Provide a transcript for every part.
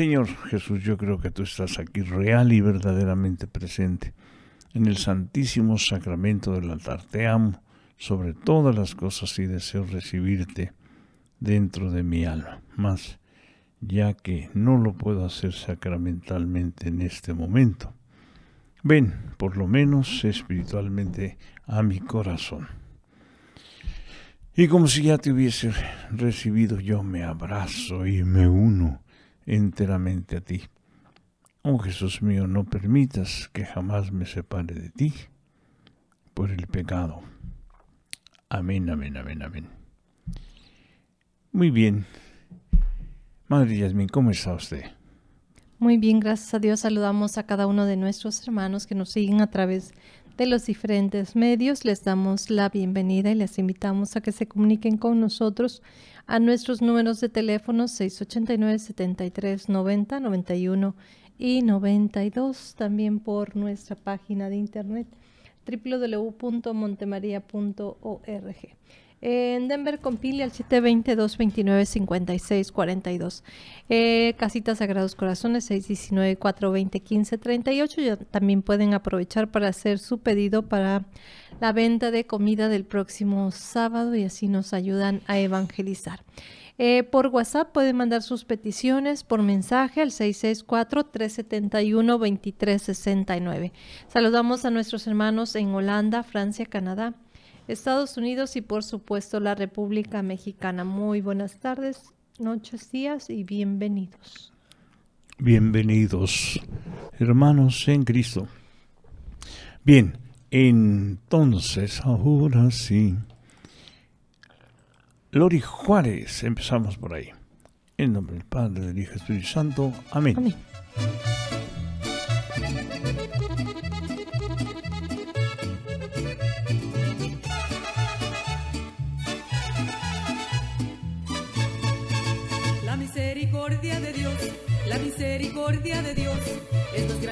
Señor Jesús, yo creo que tú estás aquí real y verdaderamente presente en el santísimo sacramento del altar. Te amo sobre todas las cosas y deseo recibirte dentro de mi alma. Más ya que no lo puedo hacer sacramentalmente en este momento. Ven, por lo menos espiritualmente, a mi corazón. Y como si ya te hubiese recibido, yo me abrazo y me uno enteramente a ti. Oh Jesús mío, no permitas que jamás me separe de ti por el pecado. Amén, amén, amén, amén. Muy bien. Madre Yasmin, ¿cómo está usted? Muy bien, gracias a Dios. Saludamos a cada uno de nuestros hermanos que nos siguen a través de los diferentes medios. Les damos la bienvenida y les invitamos a que se comuniquen con nosotros a nuestros números de teléfono 689 7390 91 y 92, también por nuestra página de internet www.montemaria.org. En Denver compile al 720-229-5642. Eh, Casitas Sagrados Corazones 619-420-1538. Ya también pueden aprovechar para hacer su pedido para la venta de comida del próximo sábado y así nos ayudan a evangelizar. Eh, por WhatsApp pueden mandar sus peticiones por mensaje al 664-371-2369. Saludamos a nuestros hermanos en Holanda, Francia, Canadá. Estados Unidos y por supuesto la República Mexicana. Muy buenas tardes, noches, días y bienvenidos. Bienvenidos, hermanos en Cristo. Bien, entonces ahora sí. Lori Juárez, empezamos por ahí. En nombre del Padre, del Hijo y del Espíritu Santo. Amén. Amén.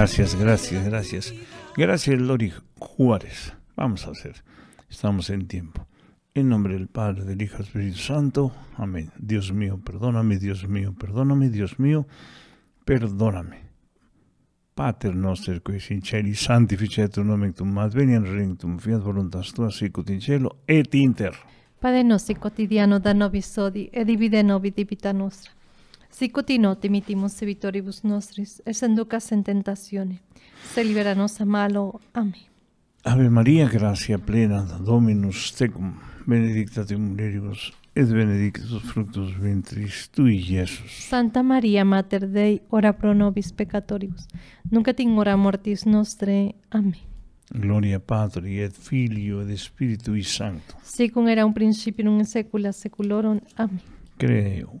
Gracias, gracias, gracias. Gracias, Lori Juárez. Vamos a hacer. Estamos en tiempo. En nombre del Padre, del Hijo, del Espíritu Santo. Amén. Dios mío, perdóname, Dios mío, perdóname, Dios mío, perdóname. Pater noster, que in cieli, santificetur nomen voluntas tua, sicut in cielo et inter. Padre nostri quotidiano da nobis sodi, e divide nobis divita nostra Sicut in se vitoribus nostris, es enducas en tentaciones, se liberanos a malo. Amén. Ave María, gracia plena, Dominus tecum, benedicta te mulieribus, et benedictus fructus ventris y Jesús. Santa María, Mater Dei, ora pro nobis peccatoribus, nunca timora mortis nostre. Amén. Gloria Patri et Filio et Spiritui Sancto. Sicum era un principio, un secula seculorum. Amén. Creo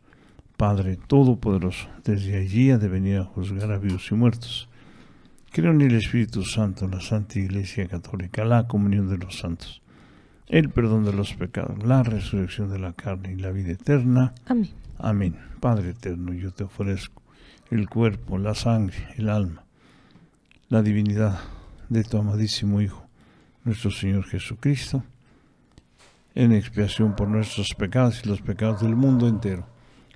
Padre Todopoderoso, desde allí ha de venir a juzgar a vivos y muertos. Creo en el Espíritu Santo, la Santa Iglesia Católica, la comunión de los santos, el perdón de los pecados, la resurrección de la carne y la vida eterna. Amén. Amén. Padre eterno, yo te ofrezco el cuerpo, la sangre, el alma, la divinidad de tu amadísimo Hijo, nuestro Señor Jesucristo, en expiación por nuestros pecados y los pecados del mundo entero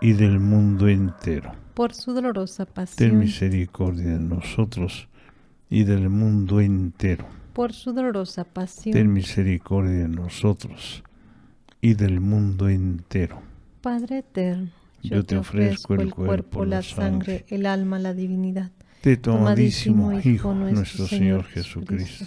y del mundo entero. Por su dolorosa pasión. Ten misericordia de nosotros y del mundo entero. Por su dolorosa pasión. Ten misericordia de nosotros y del mundo entero. Padre eterno, yo, te ofrezco, el, cuerpo, la sangre, el alma, la divinidad. tu amadísimo Hijo, nuestro Señor Jesucristo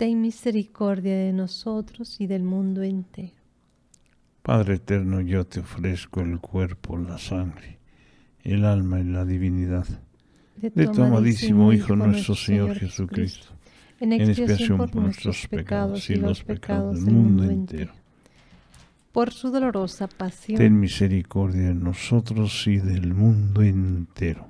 ten misericordia de nosotros y del mundo entero. Padre eterno, yo te ofrezco el cuerpo, la sangre, el alma y la divinidad de tu, amadísimo Hijo nuestro Señor Jesucristo, en expiación por nuestros pecados y los pecados del mundo entero. Por su dolorosa pasión, ten misericordia de nosotros y del mundo entero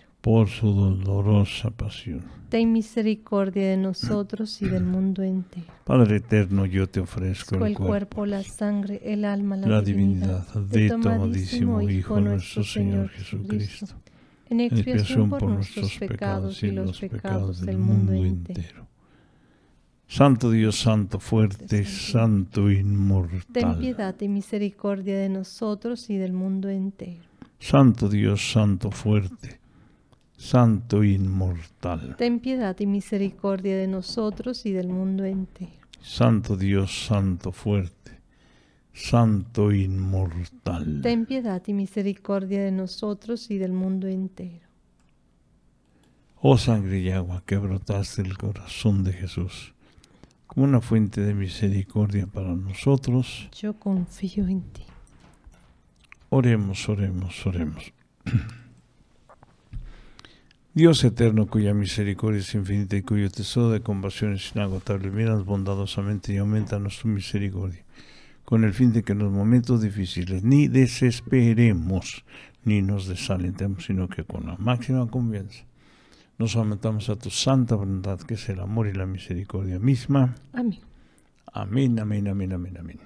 por su dolorosa pasión. Ten misericordia de nosotros y del mundo entero. Padre eterno, yo te ofrezco el, cuerpo, la sangre, el alma, la, divinidad, de tu amadísimo Hijo nuestro Señor Jesucristo, en expiación por, por nuestros pecados y los pecados del mundo entero. Santo Dios, Santo fuerte, Santo inmortal. Ten piedad y misericordia de nosotros y del mundo entero. Santo Dios, Santo fuerte. Santo e inmortal. Ten piedad y misericordia de nosotros y del mundo entero. Santo Dios, Santo fuerte, Santo e inmortal. Ten piedad y misericordia de nosotros y del mundo entero. Oh sangre y agua que brotaste del corazón de Jesús, como una fuente de misericordia para nosotros. Yo confío en ti. Oremos, oremos, oremos. Dios eterno, cuya misericordia es infinita y cuyo tesoro de compasión es inagotable, miras bondadosamente y aumentanos tu misericordia, con el fin de que en los momentos difíciles ni desesperemos ni nos desalentemos, sino que con la máxima confianza nos aumentamos a tu santa voluntad, que es el amor y la misericordia misma. Amén. Amén, amén, amén, amén, amén.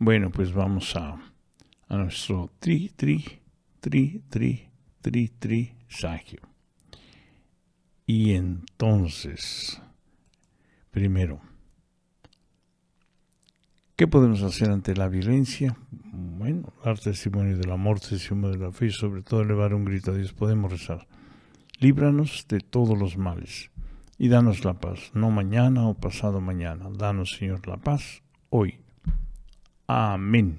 Bueno, pues vamos a, a nuestro tri, tri, tri, tri tri, Y entonces, primero, ¿qué podemos hacer ante la violencia? Bueno, dar testimonio del amor, testimonio de la fe y sobre todo elevar un grito a Dios. Podemos rezar. Líbranos de todos los males y danos la paz, no mañana o pasado mañana. Danos, Señor, la paz hoy. Amén.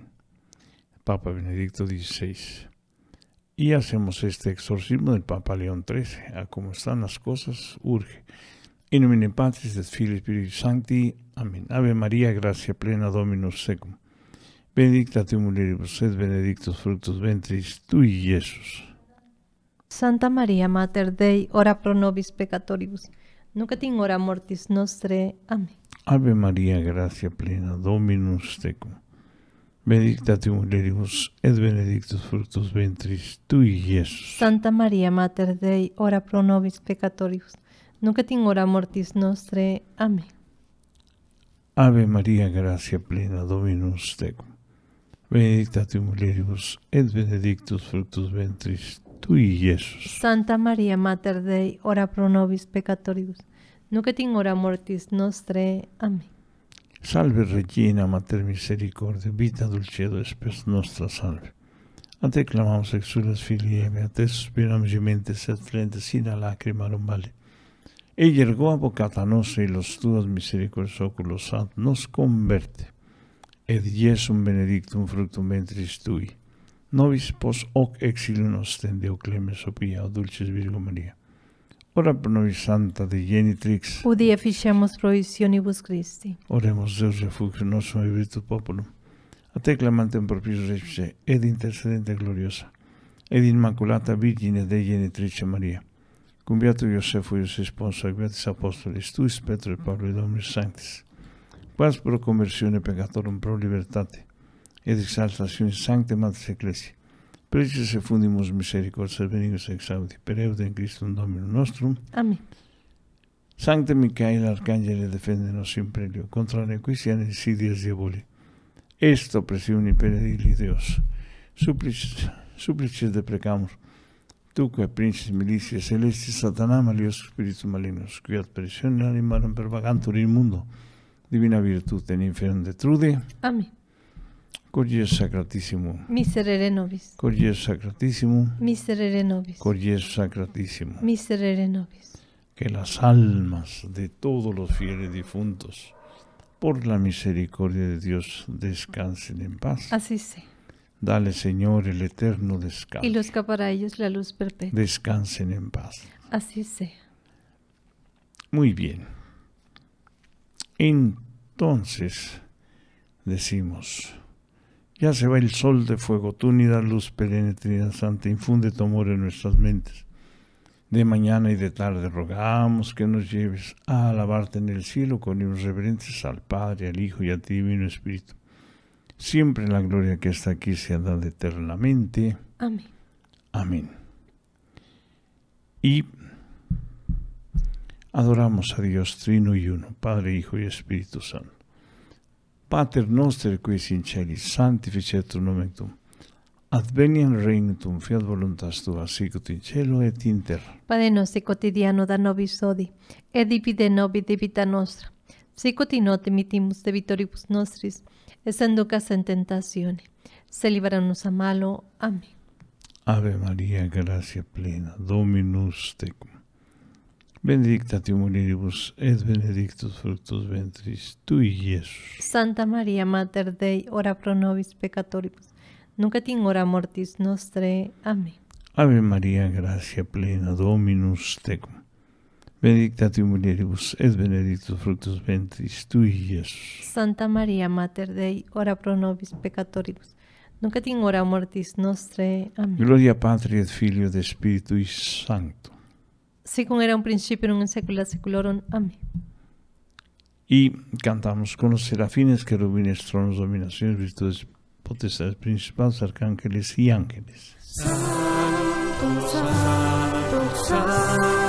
Papa Benedicto XVI. Y hacemos este exorcismo del Papa León XIII. A cómo están las cosas, urge. In nomine Patris et Filii Spiritus Sancti. Amén. Ave María, gracia plena, Dominus secum. Benedicta tu mulieribus et benedictus fructus ventris y Jesús. Santa María, Mater Dei, ora pro nobis peccatoribus, Nunca et in hora mortis nostre. Amén. Ave María, gracia plena, Dominus secum. Benedicta tu muleribus et benedictus fructus ventris y Iesus. Santa María, Mater Dei, ora pro nobis peccatoribus, Nunca et hora mortis nostre. amén. Ave María, gracia plena, Dominus tecum. Benedicta tu muleribus et benedictus fructus ventris y Iesus. Santa María, Mater Dei, ora pro nobis peccatoribus, Nunca et hora mortis nostre. amén. Salve Regina, Mater Misericordia, Vita Dulcedo, Espes Nostra, salve. A te clamamos exulas filiae, a te suspiramos gementes et frente sin lacrimarum vale. E ergo a nos y los tuos misericordios oculos ad nos converte. Et Jesum benedictum fructum ventris tui. Nobis pos hoc exilium ostende o oh clemens opia, o oh oh dulces Virgo Maria. Ora por nós, Santa de Genitrix. O dia fichamos proisionibus Christi. Oremos, Deus, refúgio nosso e virtu populum, A te em propios ipse, ed intercedente gloriosa, é ed inmaculata Virgine de Genitrice Maria. Cum beato Iosefo seu esposo, e beatis apostolis, tuis Petro e Paulo e Dominus Sanctis. Quas pro conversione peccatorum pro libertate, ed exaltatione sancte Matris Ecclesiae, Príncipes se fundimos misericordia venimus exaudi per en Cristo un domino nostrum. Amén. Sancte Micaela, defende defendenos siempre contra la nequician insidias diaboli. Esto presione peredili Dios. Súplices de deprecamos. Tu que princes milicias celestis satanás, malios espíritus malignos, cuyas presiones, animaron per vagantur in mundo. Divina virtud en infernum de trude. Amén. Corriere sacratísimo, Miserere nobis. Corriere Sacratísimo. Miserere nobis. Sacratísimo. Miserere nobis. Que las almas de todos los fieles difuntos, por la misericordia de Dios, descansen en paz. Así sea. Dale, Señor, el eterno descanso. Y los que para ellos la luz perpetua. Descansen en paz. Así sea. Muy bien. Entonces, decimos. Ya se va el sol de fuego, ni nida luz perenne, Santa, infunde tu amor en nuestras mentes. De mañana y de tarde rogamos que nos lleves a alabarte en el cielo con irreverentes al Padre, al Hijo y al Divino Espíritu. Siempre la gloria que está aquí sea dada eternamente. Amén. Amén. Y adoramos a Dios Trino y Uno, Padre, Hijo y Espíritu Santo. Pater noster qui sinceri, sanctificetur nomen tuum. Adveniam regnum tuum, fiat voluntas tua, sicut in cielo et in terra. Padre nostri quotidiano da nobis odi, et nobis debita nostra, sicut in note mitimus debitoribus nostris, es casa en tentazione. se nos a malo. Amén. Ave María, gracia plena, Dominus tecum. Benedicta tu mulieribus et benedictus fructus ventris tui, Jesús. Santa María, Mater Dei, ora pro nobis peccatoribus, Nunca et in hora mortis nostre. amén. Ave María, gracia plena, Dominus tecum. Benedicta tu mulieribus et benedictus fructus ventris tu Santa María, Mater Dei, ora pro nobis peccatoribus, Nunca et in hora mortis nostre. amén. Gloria Patri et Filio Espíritu y Santo, como era un principio, en un secular, un Amén. Y cantamos con los serafines, querubines, tronos, dominaciones, virtudes, potestades, principales, arcángeles y ángeles. santo, santo.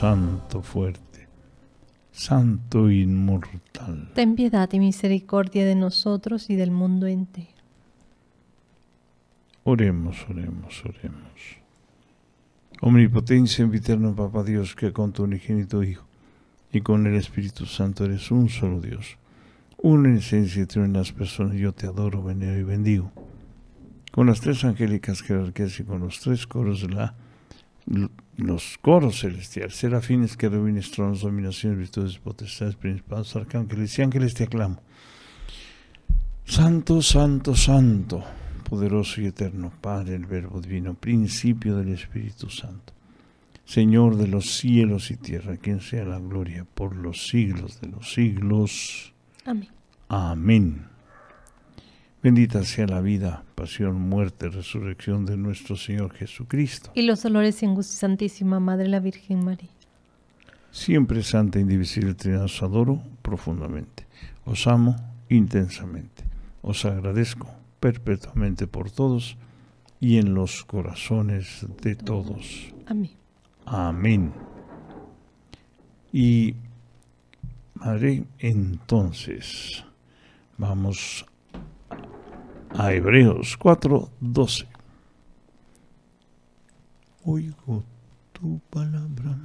santo fuerte, santo inmortal. Ten piedad y misericordia de nosotros y del mundo entero. Oremos, oremos, oremos. Omnipotencia, eterno Papa Dios, que con tu unigénito Hijo y con el Espíritu Santo eres un solo Dios. Una esencia y en las personas, yo te adoro, venero y bendigo. Con las tres angélicas jerarquías y con los tres coros de la los coros celestiales, serafines, querubines, tronos, dominaciones, virtudes, potestades, principados, arcángeles y ángeles te aclamo. Santo, santo, santo, poderoso y eterno Padre, el Verbo Divino, principio del Espíritu Santo, Señor de los cielos y tierra, quien sea la gloria por los siglos de los siglos. Amén. Amén. Bendita sea la vida, pasión, muerte, resurrección de nuestro Señor Jesucristo. Y los dolores en Santísima Madre la Virgen María. Siempre Santa, indivisible Trinidad, os adoro profundamente. Os amo intensamente. Os agradezco perpetuamente por todos y en los corazones de todos. Amén. Amén. Y, María, entonces vamos a a Hebreos 4:12. Oigo tu palabra.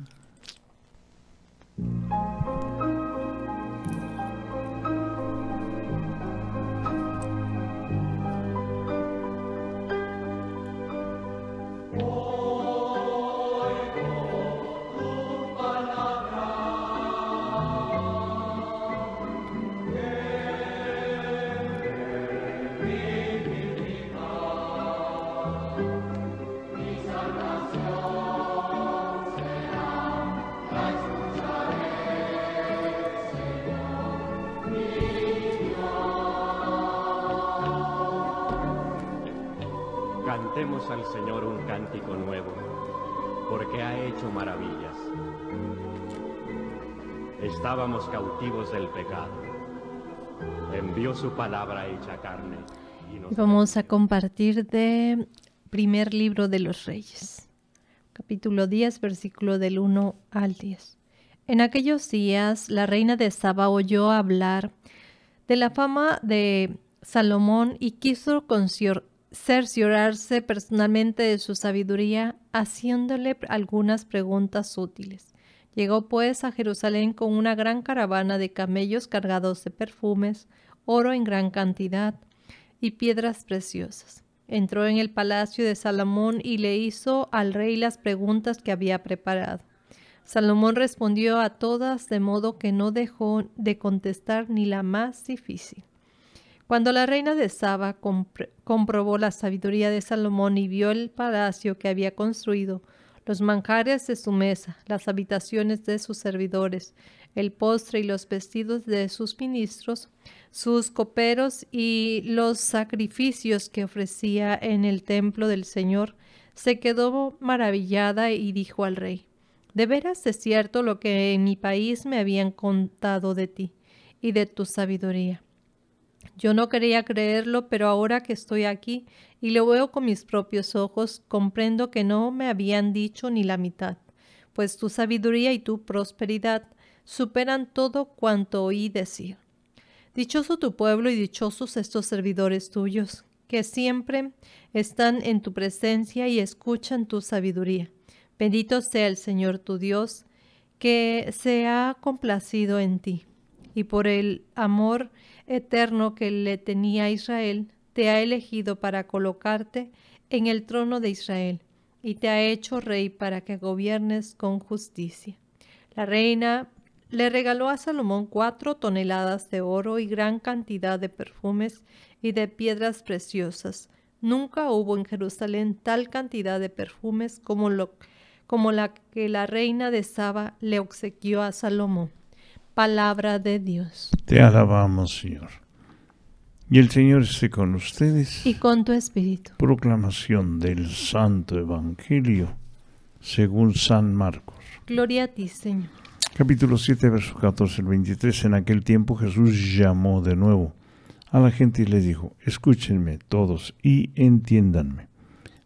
al Señor un cántico nuevo, porque ha hecho maravillas. Estábamos cautivos del pecado. Envió su palabra hecha carne. Vamos a compartir de primer libro de los reyes, capítulo 10, versículo del 1 al 10. En aquellos días la reina de Saba oyó hablar de la fama de Salomón y quiso cerciorarse personalmente de su sabiduría, haciéndole algunas preguntas útiles. Llegó pues a Jerusalén con una gran caravana de camellos cargados de perfumes, oro en gran cantidad y piedras preciosas. Entró en el palacio de Salomón y le hizo al rey las preguntas que había preparado. Salomón respondió a todas de modo que no dejó de contestar ni la más difícil. Cuando la reina de Saba comprobó la sabiduría de Salomón y vio el palacio que había construido, los manjares de su mesa, las habitaciones de sus servidores, el postre y los vestidos de sus ministros, sus coperos y los sacrificios que ofrecía en el templo del Señor, se quedó maravillada y dijo al rey, De veras es cierto lo que en mi país me habían contado de ti y de tu sabiduría. Yo no quería creerlo, pero ahora que estoy aquí y lo veo con mis propios ojos, comprendo que no me habían dicho ni la mitad, pues tu sabiduría y tu prosperidad superan todo cuanto oí decir. Dichoso tu pueblo y dichosos estos servidores tuyos, que siempre están en tu presencia y escuchan tu sabiduría. Bendito sea el Señor tu Dios, que se ha complacido en ti, y por el amor eterno que le tenía a Israel, te ha elegido para colocarte en el trono de Israel y te ha hecho rey para que gobiernes con justicia. La reina le regaló a Salomón cuatro toneladas de oro y gran cantidad de perfumes y de piedras preciosas. Nunca hubo en Jerusalén tal cantidad de perfumes como, lo, como la que la reina de Saba le obsequió a Salomón palabra de Dios. Te alabamos, Señor. Y el Señor esté con ustedes. Y con tu espíritu. Proclamación del Santo Evangelio según San Marcos. Gloria a ti, Señor. Capítulo 7, versos 14 al 23. En aquel tiempo Jesús llamó de nuevo a la gente y le dijo, escúchenme todos y entiéndanme.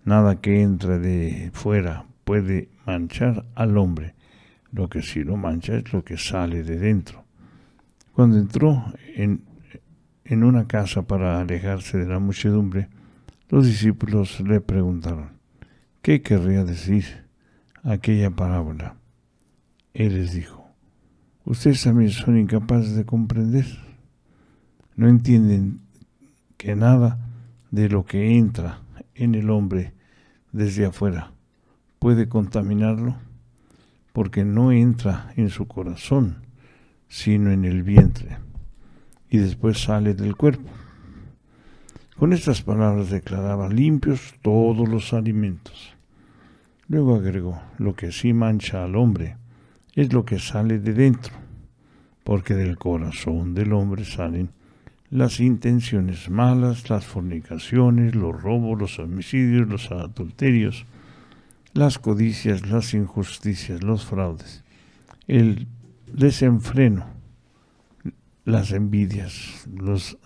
Nada que entre de fuera puede manchar al hombre lo que sí lo mancha es lo que sale de dentro. Cuando entró en, una casa para alejarse de la muchedumbre, los discípulos le preguntaron, ¿qué querría decir aquella parábola? Él les dijo, ustedes también son incapaces de comprender. No entienden que nada de lo que entra en el hombre desde afuera puede contaminarlo porque no entra en su corazón, sino en el vientre, y después sale del cuerpo. Con estas palabras declaraba limpios todos los alimentos. Luego agregó, lo que sí mancha al hombre es lo que sale de dentro, porque del corazón del hombre salen las intenciones malas, las fornicaciones, los robos, los homicidios, los adulterios, las codicias, las injusticias, los fraudes, el desenfreno, las envidias, los,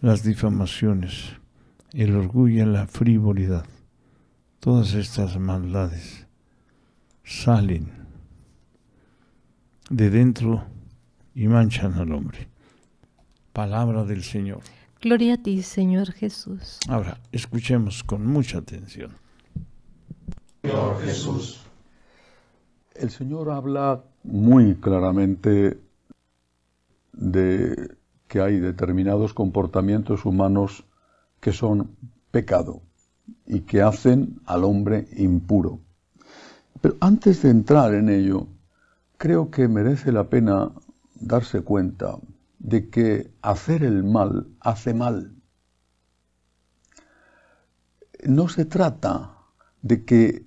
las difamaciones, el orgullo y la frivolidad. Todas estas maldades salen de dentro y manchan al hombre. Palabra del Señor. Gloria a ti, Señor Jesús. Ahora, escuchemos con mucha atención. Jesús. El Señor habla muy claramente de que hay determinados comportamientos humanos que son pecado y que hacen al hombre impuro. Pero antes de entrar en ello, creo que merece la pena darse cuenta de que hacer el mal hace mal. No se trata de que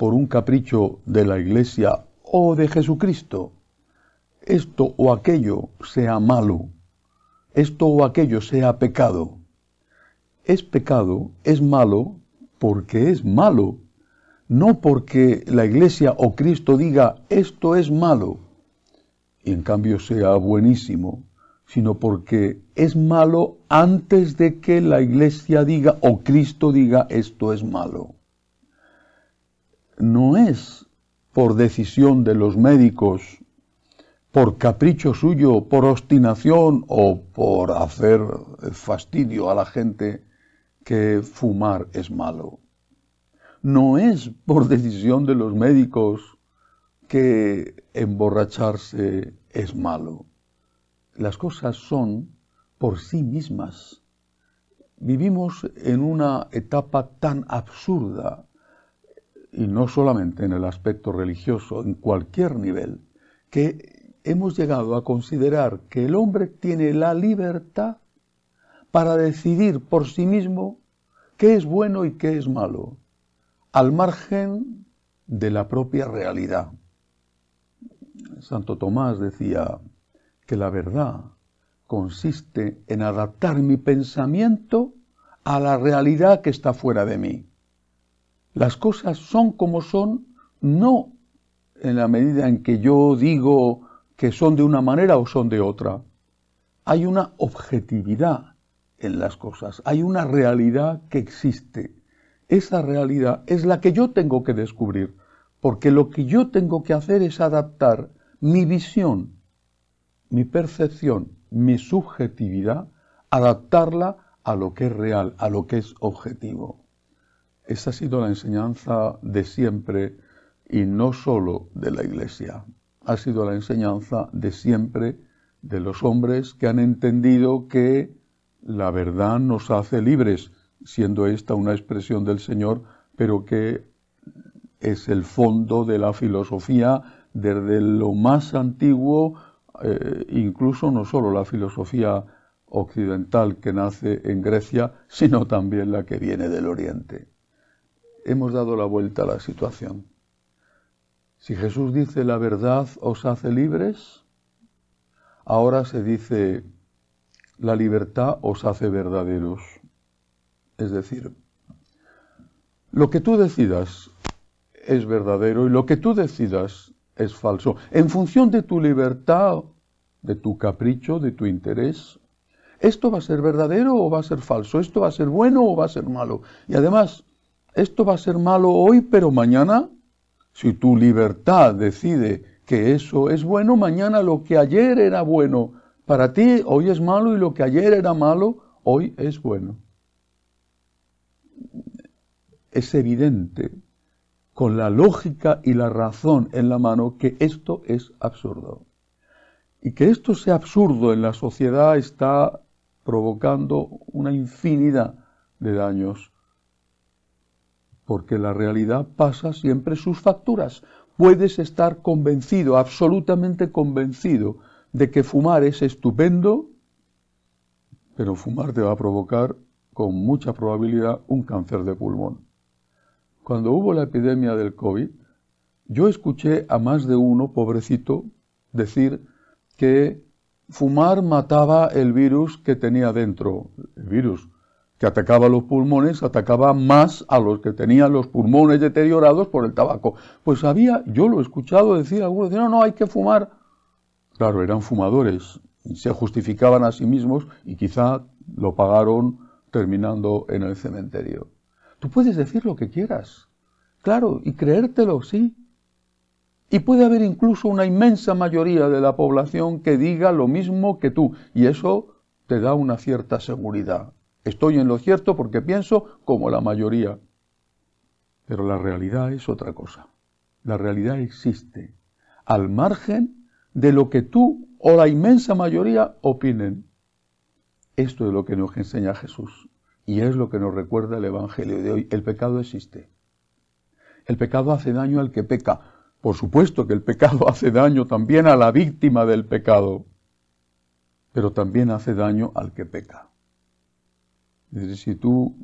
por un capricho de la Iglesia o de Jesucristo. Esto o aquello sea malo, esto o aquello sea pecado. Es pecado, es malo, porque es malo, no porque la Iglesia o Cristo diga esto es malo, y en cambio sea buenísimo, sino porque es malo antes de que la Iglesia diga o Cristo diga esto es malo no es por decisión de los médicos, por capricho suyo, por obstinación o por hacer fastidio a la gente que fumar es malo. No es por decisión de los médicos que emborracharse es malo. Las cosas son por sí mismas. Vivimos en una etapa tan absurda y no solamente en el aspecto religioso, en cualquier nivel, que hemos llegado a considerar que el hombre tiene la libertad para decidir por sí mismo qué es bueno y qué es malo, al margen de la propia realidad. Santo Tomás decía que la verdad consiste en adaptar mi pensamiento a la realidad que está fuera de mí. Las cosas son como son, no en la medida en que yo digo que son de una manera o son de otra. Hay una objetividad en las cosas, hay una realidad que existe. Esa realidad es la que yo tengo que descubrir, porque lo que yo tengo que hacer es adaptar mi visión, mi percepción, mi subjetividad, adaptarla a lo que es real, a lo que es objetivo. Esa ha sido la enseñanza de siempre y no solo de la Iglesia. Ha sido la enseñanza de siempre de los hombres que han entendido que la verdad nos hace libres, siendo esta una expresión del Señor, pero que es el fondo de la filosofía desde lo más antiguo, eh, incluso no solo la filosofía occidental que nace en Grecia, sino también la que viene del Oriente hemos dado la vuelta a la situación. Si Jesús dice la verdad os hace libres, ahora se dice la libertad os hace verdaderos. Es decir, lo que tú decidas es verdadero y lo que tú decidas es falso. En función de tu libertad, de tu capricho, de tu interés, esto va a ser verdadero o va a ser falso, esto va a ser bueno o va a ser malo. Y además, esto va a ser malo hoy, pero mañana, si tu libertad decide que eso es bueno, mañana lo que ayer era bueno para ti hoy es malo y lo que ayer era malo hoy es bueno. Es evidente con la lógica y la razón en la mano que esto es absurdo. Y que esto sea absurdo en la sociedad está provocando una infinidad de daños porque la realidad pasa siempre sus facturas. Puedes estar convencido, absolutamente convencido, de que fumar es estupendo, pero fumar te va a provocar con mucha probabilidad un cáncer de pulmón. Cuando hubo la epidemia del COVID, yo escuché a más de uno, pobrecito, decir que fumar mataba el virus que tenía dentro, el virus, que atacaba los pulmones, atacaba más a los que tenían los pulmones deteriorados por el tabaco. Pues había, yo lo he escuchado decir algunos, no, no, hay que fumar. Claro, eran fumadores y se justificaban a sí mismos y quizá lo pagaron terminando en el cementerio. Tú puedes decir lo que quieras, claro, y creértelo, sí. Y puede haber incluso una inmensa mayoría de la población que diga lo mismo que tú, y eso te da una cierta seguridad Estoy en lo cierto porque pienso como la mayoría. Pero la realidad es otra cosa. La realidad existe al margen de lo que tú o la inmensa mayoría opinen. Esto es lo que nos enseña Jesús y es lo que nos recuerda el Evangelio de hoy. El pecado existe. El pecado hace daño al que peca. Por supuesto que el pecado hace daño también a la víctima del pecado, pero también hace daño al que peca si tú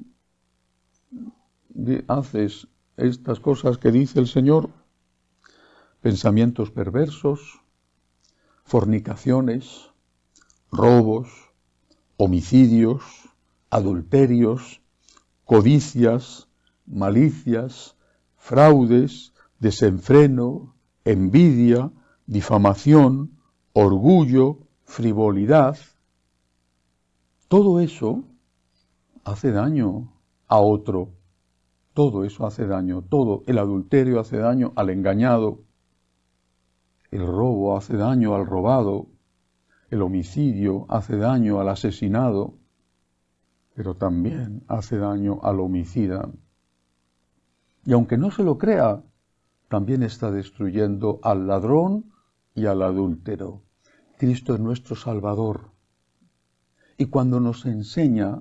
haces estas cosas que dice el Señor, pensamientos perversos, fornicaciones, robos, homicidios, adulterios, codicias, malicias, fraudes, desenfreno, envidia, difamación, orgullo, frivolidad, todo eso hace daño a otro. Todo eso hace daño, todo. El adulterio hace daño al engañado. El robo hace daño al robado. El homicidio hace daño al asesinado. Pero también hace daño al homicida. Y aunque no se lo crea, también está destruyendo al ladrón y al adúltero. Cristo es nuestro Salvador. Y cuando nos enseña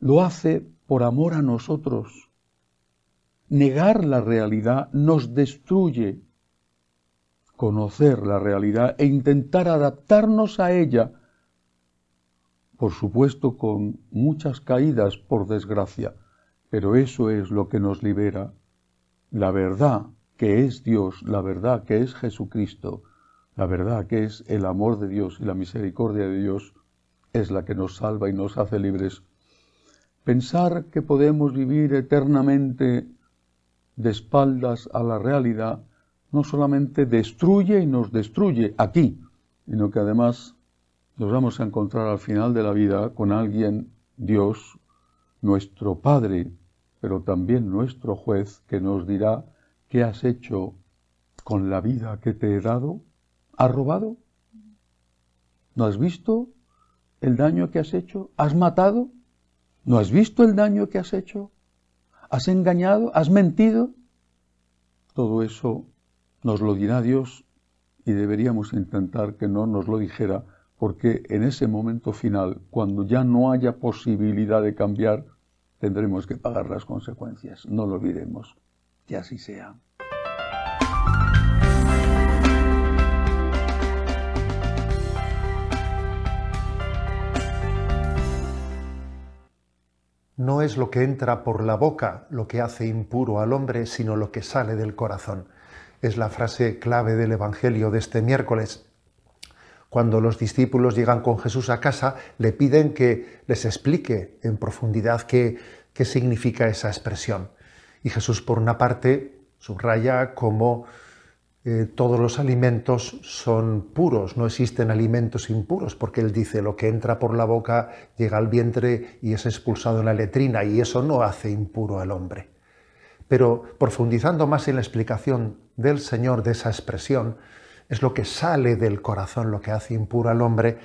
lo hace por amor a nosotros. Negar la realidad nos destruye. Conocer la realidad e intentar adaptarnos a ella, por supuesto con muchas caídas, por desgracia, pero eso es lo que nos libera. La verdad que es Dios, la verdad que es Jesucristo, la verdad que es el amor de Dios y la misericordia de Dios, es la que nos salva y nos hace libres Pensar que podemos vivir eternamente de espaldas a la realidad no solamente destruye y nos destruye aquí, sino que además nos vamos a encontrar al final de la vida con alguien, Dios, nuestro Padre, pero también nuestro juez, que nos dirá qué has hecho con la vida que te he dado. ¿Has robado? ¿No has visto el daño que has hecho? ¿Has matado? ¿No has visto el daño que has hecho? ¿Has engañado? ¿Has mentido? Todo eso nos lo dirá Dios y deberíamos intentar que no nos lo dijera porque en ese momento final, cuando ya no haya posibilidad de cambiar, tendremos que pagar las consecuencias. No lo olvidemos. Que así sea. no es lo que entra por la boca lo que hace impuro al hombre, sino lo que sale del corazón. Es la frase clave del Evangelio de este miércoles. Cuando los discípulos llegan con Jesús a casa, le piden que les explique en profundidad qué, significa esa expresión. Y Jesús, por una parte, subraya como... Eh, todos los alimentos son puros, no existen alimentos impuros, porque él dice lo que entra por la boca llega al vientre y es expulsado en la letrina, y eso no hace impuro al hombre. Pero profundizando más en la explicación del Señor de esa expresión, es lo que sale del corazón, lo que hace impuro al hombre.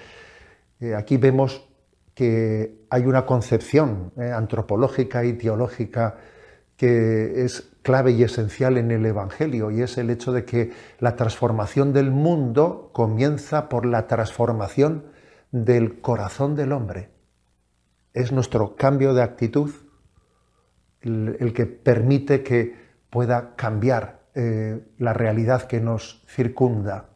Eh, aquí vemos que hay una concepción eh, antropológica y teológica que es clave y esencial en el Evangelio, y es el hecho de que la transformación del mundo comienza por la transformación del corazón del hombre. Es nuestro cambio de actitud el, que permite que pueda cambiar eh, la realidad que nos circunda.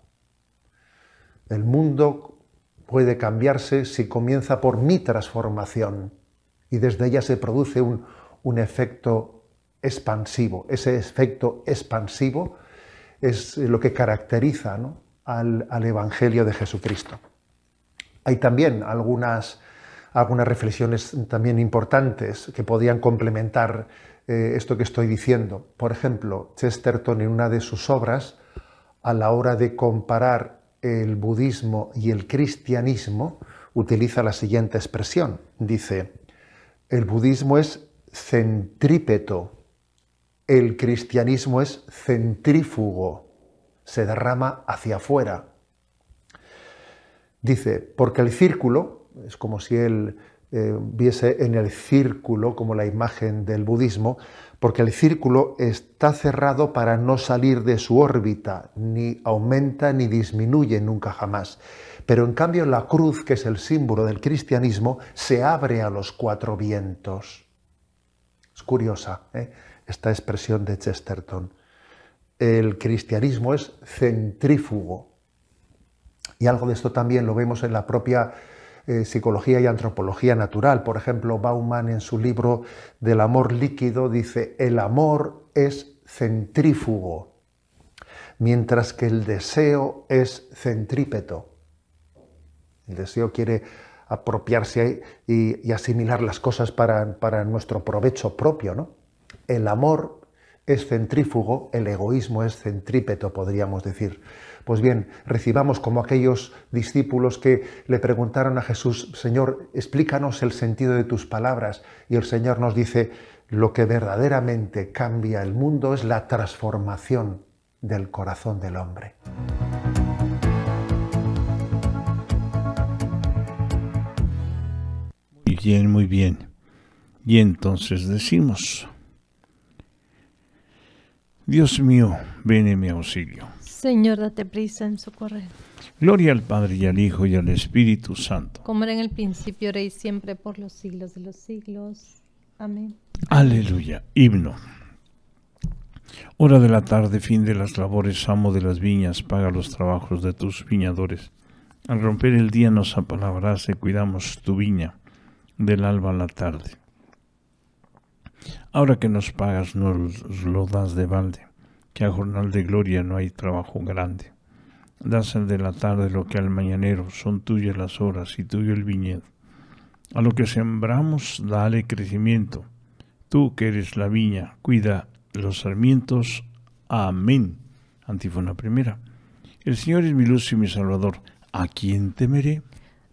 El mundo puede cambiarse si comienza por mi transformación y desde ella se produce un, un efecto expansivo. Ese efecto expansivo es lo que caracteriza al, Evangelio de Jesucristo. Hay también algunas, algunas reflexiones también importantes que podían complementar eh, esto que estoy diciendo. Por ejemplo, Chesterton en una de sus obras, a la hora de comparar el budismo y el cristianismo, utiliza la siguiente expresión. Dice, el budismo es centrípeto el cristianismo es centrífugo, se derrama hacia afuera. Dice, porque el círculo, es como si él eh, viese en el círculo como la imagen del budismo, porque el círculo está cerrado para no salir de su órbita, ni aumenta ni disminuye nunca jamás. Pero en cambio la cruz, que es el símbolo del cristianismo, se abre a los cuatro vientos. Es curiosa ¿eh? esta expresión de Chesterton. El cristianismo es centrífugo. Y algo de esto también lo vemos en la propia eh, psicología y antropología natural. Por ejemplo, Bauman en su libro del amor líquido dice, el amor es centrífugo, mientras que el deseo es centrípeto. El deseo quiere apropiarse y, y asimilar las cosas para, para nuestro provecho propio, ¿no? el amor es centrífugo, el egoísmo es centrípeto, podríamos decir. Pues bien, recibamos como aquellos discípulos que le preguntaron a Jesús, Señor, explícanos el sentido de tus palabras. Y el Señor nos dice, lo que verdaderamente cambia el mundo es la transformación del corazón del hombre. Muy bien, muy bien. Y entonces decimos... Dios mío, ven en mi auxilio. Señor, date prisa en socorrer. Gloria al Padre y al Hijo y al Espíritu Santo. Como era en el principio, ahora y siempre, por los siglos de los siglos. Amén. Aleluya. Himno. Hora de la tarde, fin de las labores, amo de las viñas, paga los trabajos de tus viñadores. Al romper el día nos apalabrás y cuidamos tu viña, del alba a la tarde. Ahora que nos pagas, nos lo das de balde, que a jornal de gloria no hay trabajo grande. Das el de la tarde lo que al mañanero, son tuyas las horas y tuyo el viñedo. A lo que sembramos, dale crecimiento. Tú que eres la viña, cuida los sarmientos. Amén. Antífona primera. El Señor es mi luz y mi salvador. ¿A quién temeré?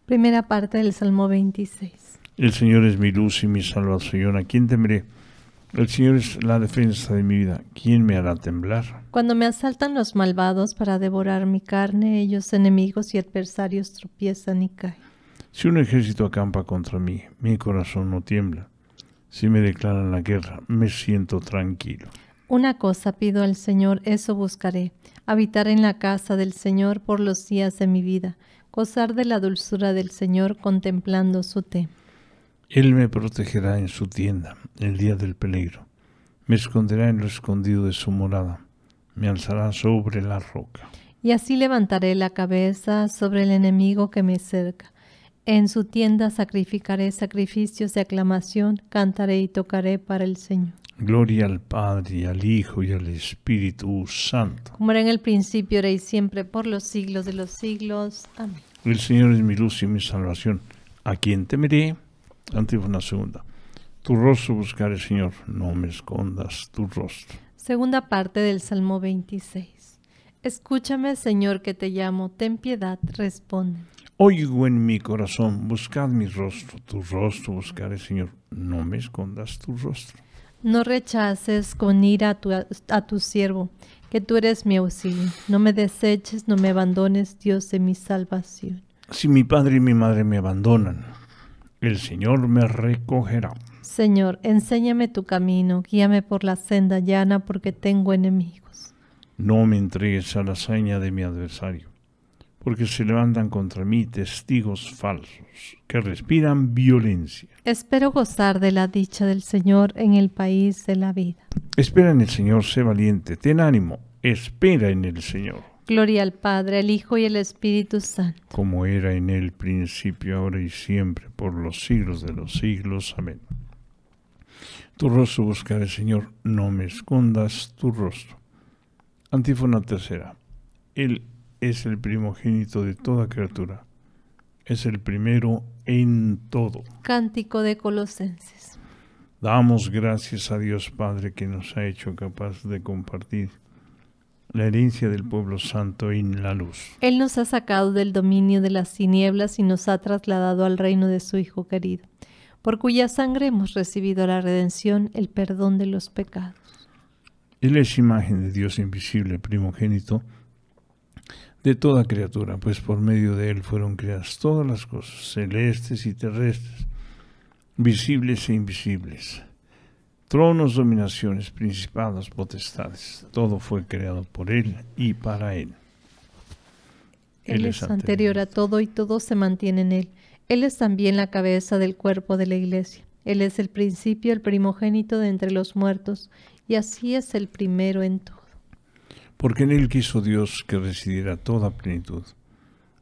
Primera parte del Salmo 26. El Señor es mi luz y mi salvación. ¿A quién temeré? El Señor es la defensa de mi vida. ¿Quién me hará temblar? Cuando me asaltan los malvados para devorar mi carne, ellos enemigos y adversarios tropiezan y caen. Si un ejército acampa contra mí, mi corazón no tiembla. Si me declaran la guerra, me siento tranquilo. Una cosa pido al Señor, eso buscaré, habitar en la casa del Señor por los días de mi vida, gozar de la dulzura del Señor contemplando su té. Él me protegerá en su tienda el día del peligro, me esconderá en lo escondido de su morada, me alzará sobre la roca. Y así levantaré la cabeza sobre el enemigo que me cerca. En su tienda sacrificaré sacrificios de aclamación, cantaré y tocaré para el Señor. Gloria al Padre, al Hijo y al Espíritu Santo. Como era en el principio, era y siempre, por los siglos de los siglos. Amén. El Señor es mi luz y mi salvación. ¿A quién temeré? Antífona segunda. Tu rostro buscaré, Señor, no me escondas tu rostro. Segunda parte del Salmo 26. Escúchame, Señor, que te llamo, ten piedad, responde. Oigo en mi corazón, buscad mi rostro, tu rostro buscaré, Señor, no me escondas tu rostro. No rechaces con ira a tu, a tu siervo, que tú eres mi auxilio. No me deseches, no me abandones, Dios de mi salvación. Si mi padre y mi madre me abandonan, el Señor me recogerá. Señor, enséñame tu camino, guíame por la senda llana porque tengo enemigos. No me entregues a la hazaña de mi adversario, porque se levantan contra mí testigos falsos que respiran violencia. Espero gozar de la dicha del Señor en el país de la vida. Espera en el Señor, sé valiente, ten ánimo, espera en el Señor. Gloria al Padre, al Hijo y al Espíritu Santo. Como era en el principio, ahora y siempre, por los siglos de los siglos. Amén. Tu rostro buscaré, Señor, no me escondas tu rostro. Antífona tercera. Él es el primogénito de toda criatura. Es el primero en todo. Cántico de Colosenses. Damos gracias a Dios Padre que nos ha hecho capaz de compartir la herencia del pueblo santo en la luz. Él nos ha sacado del dominio de las tinieblas y nos ha trasladado al reino de su Hijo querido, por cuya sangre hemos recibido la redención, el perdón de los pecados. Él es imagen de Dios invisible, primogénito de toda criatura, pues por medio de Él fueron creadas todas las cosas, celestes y terrestres, visibles e invisibles tronos, dominaciones, principados, potestades. Todo fue creado por Él y para Él. Él, es anterior a todo y todo se mantiene en Él. Él es también la cabeza del cuerpo de la iglesia. Él es el principio, el primogénito de entre los muertos, y así es el primero en todo. Porque en Él quiso Dios que residiera toda plenitud,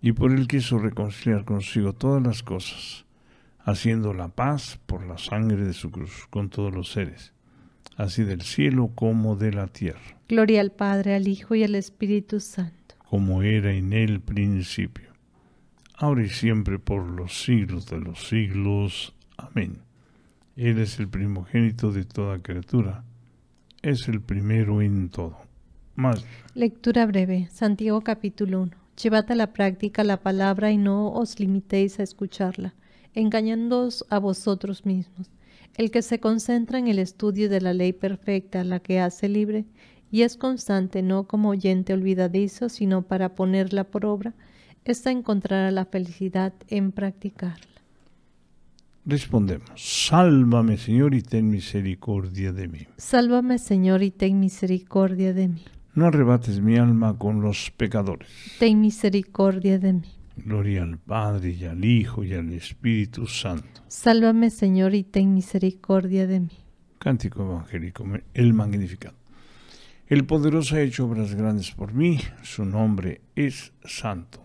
y por Él quiso reconciliar consigo todas las cosas haciendo la paz por la sangre de su cruz con todos los seres, así del cielo como de la tierra. Gloria al Padre, al Hijo y al Espíritu Santo. Como era en el principio, ahora y siempre por los siglos de los siglos. Amén. Él es el primogénito de toda criatura, es el primero en todo. Más. Lectura breve, Santiago capítulo 1. Llevad a la práctica la palabra y no os limitéis a escucharla engañándoos a vosotros mismos. El que se concentra en el estudio de la ley perfecta, la que hace libre, y es constante, no como oyente olvidadizo, sino para ponerla por obra, ésta encontrará la felicidad en practicarla. Respondemos, sálvame Señor y ten misericordia de mí. Sálvame Señor y ten misericordia de mí. No arrebates mi alma con los pecadores. Ten misericordia de mí. Gloria al Padre y al Hijo y al Espíritu Santo. Sálvame Señor y ten misericordia de mí. Cántico evangélico, el Magnificado. El poderoso ha hecho obras grandes por mí, su nombre es santo.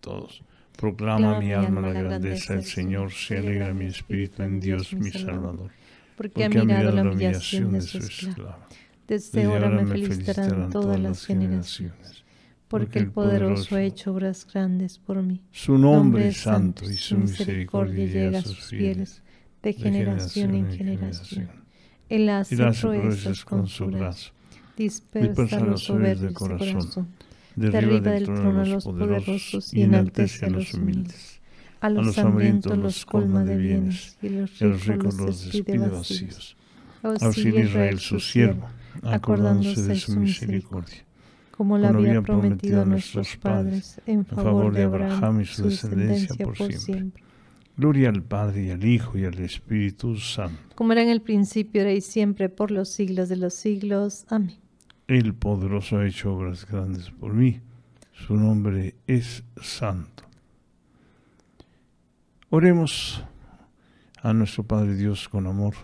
Todos. Proclama mi alma, la grandeza del Señor, se alegra mi espíritu en Dios mi Salvador, porque, ha mirado la humillación de su esclava. Desde ahora me felicitarán todas las generaciones porque el poderoso ha hecho obras grandes por mí. Su nombre es santo y su misericordia llega a sus fieles de generación en generación. Él hace proezas con su brazo, dispersa los soberbios del corazón, derriba del trono a los poderosos y enaltece a los humildes. A los hambrientos los colma de bienes y a los ricos los despide vacíos. Auxilia Israel su siervo, acordándose de su misericordia como lo había prometido a nuestros padres, en favor de Abraham y su descendencia por siempre. Gloria al Padre, y al Hijo, y al Espíritu Santo. Como era en el principio, era y siempre, por los siglos de los siglos. Amén. El poderoso ha hecho obras grandes por mí. Su nombre es santo. Oremos a nuestro Padre Dios con amor,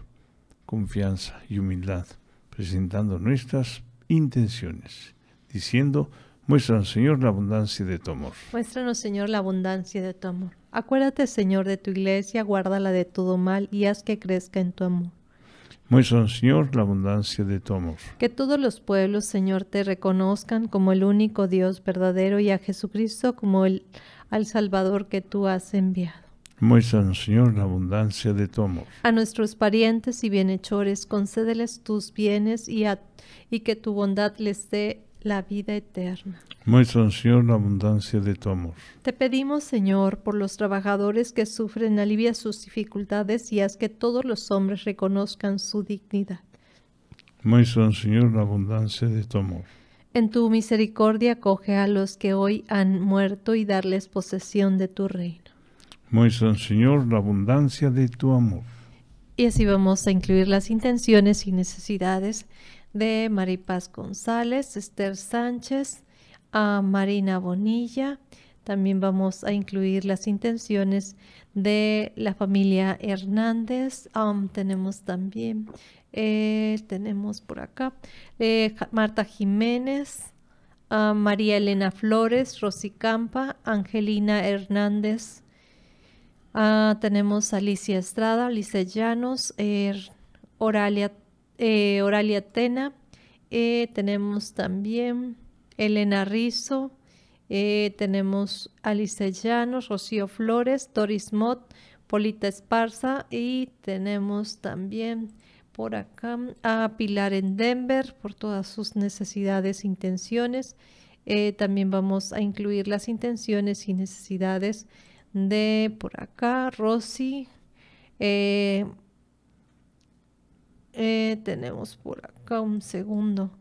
confianza y humildad, presentando nuestras intenciones diciendo, Muéstranos, Señor, la abundancia de tu amor. Muéstranos, Señor, la abundancia de tu amor. Acuérdate, Señor, de tu iglesia, guárdala de todo mal y haz que crezca en tu amor. Muéstranos, Señor, la abundancia de tu amor. Que todos los pueblos, Señor, te reconozcan como el único Dios verdadero y a Jesucristo como el al Salvador que tú has enviado. Muéstranos, Señor, la abundancia de tu amor. A nuestros parientes y bienhechores, concédeles tus bienes y, y que tu bondad les dé la vida eterna. Señor, la abundancia de tu amor. Te pedimos, Señor, por los trabajadores que sufren, alivia sus dificultades y haz que todos los hombres reconozcan su dignidad. son Señor, la abundancia de tu amor. En tu misericordia coge a los que hoy han muerto y darles posesión de tu reino. son Señor, la abundancia de tu amor. Y así vamos a incluir las intenciones y necesidades de Maripaz González, Esther Sánchez, a Marina Bonilla. También vamos a incluir las intenciones de la familia Hernández. Um, tenemos también, eh, tenemos por acá, eh, Marta Jiménez, a María Elena Flores, Rosy Campa, Angelina Hernández. Ah, tenemos Alicia Estrada, Alicia Llanos, er, Oralia eh, Oralia Tena, eh, tenemos también Elena Rizo, eh, tenemos Alice Llanos, Rocío Flores, Doris Mott, Polita Esparza y tenemos también por acá a Pilar en Denver por todas sus necesidades, e intenciones. también vamos a incluir las intenciones y necesidades de por acá Rosy. Eh, tenemos por acá un segundo.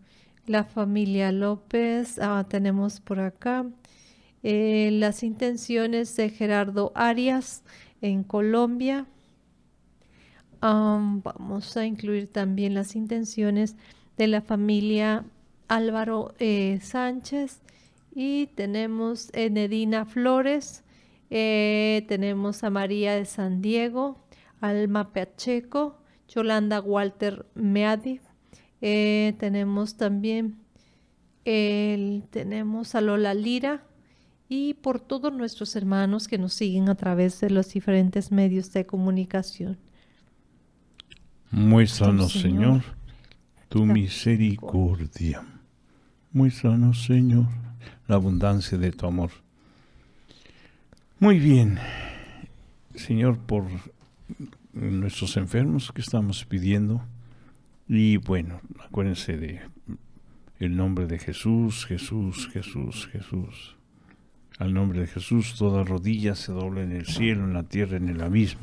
La familia López, ah, tenemos por acá eh, las intenciones de Gerardo Arias en Colombia. vamos a incluir también las intenciones de la familia Álvaro eh, Sánchez y tenemos Enedina Flores, tenemos a María de San Diego, Alma Pacheco, Yolanda Walter Meadi. Eh, tenemos también tenemos a Lola Lira y por todos nuestros hermanos que nos siguen a través de los diferentes medios de comunicación. Muy sano, Señor, tu misericordia. Muy sano, Señor, la abundancia de tu amor. Muy bien, Señor, por nuestros enfermos que estamos pidiendo. Y bueno, acuérdense de el nombre de Jesús, Jesús, Jesús, Jesús. Al nombre de Jesús toda rodilla se dobla en el cielo, en la tierra, en el abismo.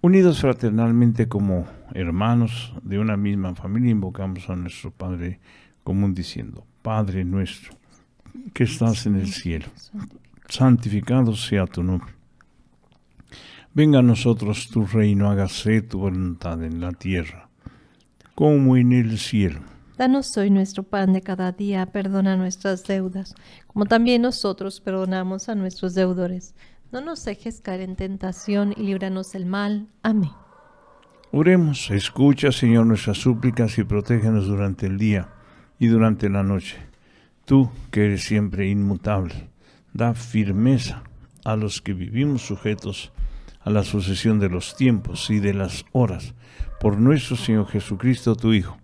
Unidos fraternalmente como hermanos de una misma familia, invocamos a nuestro Padre común diciendo, Padre nuestro, que estás en el cielo, santificado sea tu nombre Venga a nosotros tu reino, hágase tu voluntad en la tierra como en el cielo. Danos hoy nuestro pan de cada día, perdona nuestras deudas, como también nosotros perdonamos a nuestros deudores. No nos dejes caer en tentación y líbranos del mal. Amén. Oremos, escucha Señor nuestras súplicas y protégenos durante el día y durante la noche. Tú que eres siempre inmutable, da firmeza a los que vivimos sujetos a la sucesión de los tiempos y de las horas, por nuestro Señor Jesucristo, tu Hijo,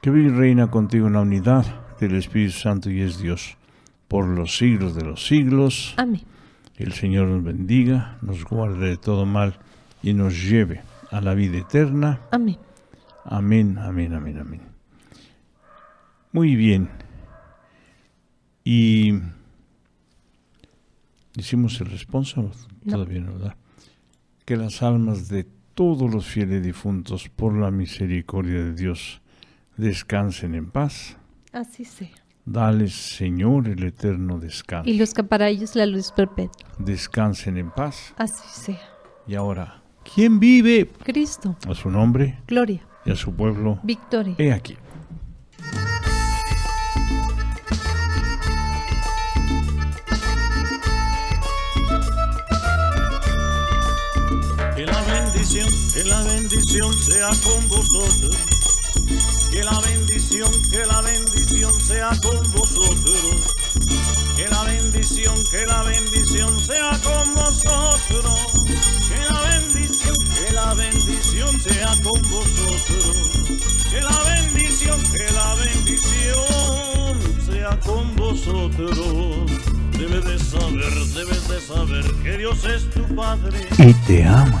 que vive y reina contigo en la unidad del Espíritu Santo y es Dios, por los siglos de los siglos. Amén. El Señor nos bendiga, nos guarde de todo mal y nos lleve a la vida eterna. Amén. Amén, amén, amén, amén. Muy bien. Y hicimos el responsable? todavía no, que las almas de todos los fieles difuntos, por la misericordia de Dios, descansen en paz. Así sea. Dale, Señor, el eterno descanso. Y los que para ellos la luz perpetua. Descansen en paz. Así sea. Y ahora, ¿quién vive? Cristo. A su nombre. Gloria. Y a su pueblo. Victoria. He aquí. con vosotros. Que la bendición, que la bendición sea con vosotros. Que la bendición, que la bendición sea con vosotros. Que la bendición, que la bendición sea con vosotros. Que la bendición, que la bendición sea con vosotros. Debes de saber, debes de saber que Dios es tu Padre. Y te ama.